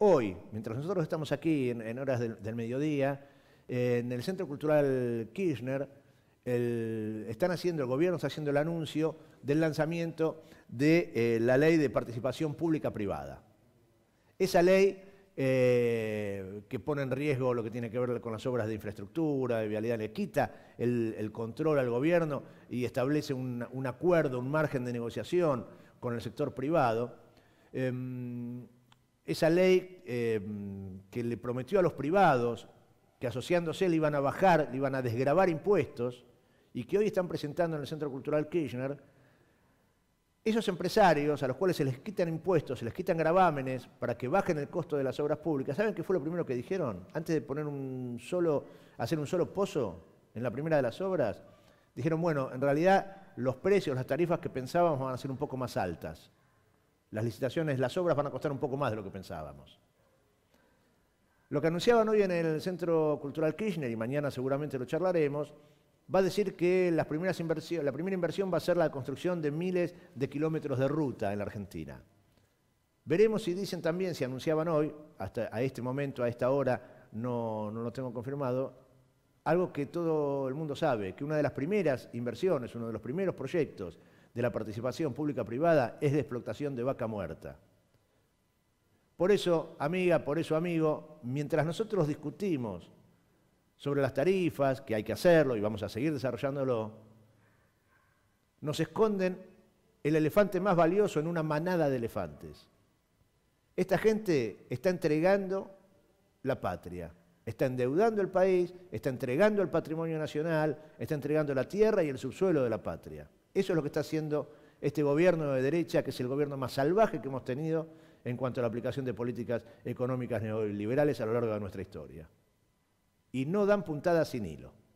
Hoy, mientras nosotros estamos aquí en, horas del, mediodía, en el Centro Cultural Kirchner, el, están haciendo, el gobierno está haciendo el anuncio del lanzamiento de eh, la ley de participación pública-privada. Esa ley eh, que pone en riesgo lo que tiene que ver con las obras de infraestructura, de vialidad, le quita el, control al gobierno y establece un, acuerdo, un margen de negociación con el sector privado. Em, esa ley eh, que le prometió a los privados que asociándose le iban a bajar, le iban a desgravar impuestos, y que hoy están presentando en el Centro Cultural Kirchner, esos empresarios a los cuales se les quitan impuestos, se les quitan gravámenes para que bajen el costo de las obras públicas, ¿saben qué fue lo primero que dijeron? Antes de poner un solo, hacer un solo pozo en la primera de las obras, dijeron, bueno, en realidad los precios, las tarifas que pensábamos van a ser un poco más altas. Las licitaciones, las obras van a costar un poco más de lo que pensábamos. Lo que anunciaban hoy en el Centro Cultural Kirchner, y mañana seguramente lo charlaremos, va a decir que la primera inversión va a ser la construcción de miles de kilómetros de ruta en la Argentina. Veremos si dicen también, si anunciaban hoy, hasta a este momento, a esta hora, no, no lo tengo confirmado, algo que todo el mundo sabe, que una de las primeras inversiones, uno de los primeros proyectos de la participación pública-privada es de explotación de vaca muerta. Por eso, amiga, por eso, amigo, mientras nosotros discutimos sobre las tarifas, que hay que hacerlo y vamos a seguir desarrollándolo, nos esconden el elefante más valioso en una manada de elefantes. Esta gente está entregando la patria, está endeudando el país, está entregando el patrimonio nacional, está entregando la tierra y el subsuelo de la patria. Eso es lo que está haciendo este gobierno de derecha, que es el gobierno más salvaje que hemos tenido en cuanto a la aplicación de políticas económicas neoliberales a lo largo de nuestra historia. Y no dan puntadas sin hilo.